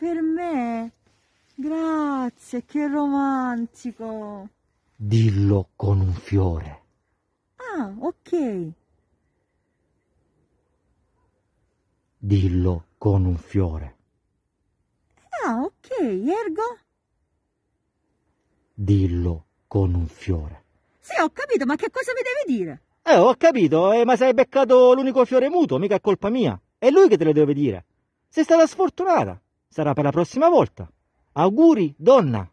per me? Grazie, che romantico. Dillo con un fiore. Ah, ok. Dillo con un fiore. Ah, ok, ergo? Dillo con un fiore. Sì, ho capito, ma che cosa mi devi dire? Eh, ho capito, eh, ma sei beccato l'unico fiore muto, mica è colpa mia. È lui che te lo deve dire. Sei stata sfortunata sarà per la prossima volta. Auguri, donna!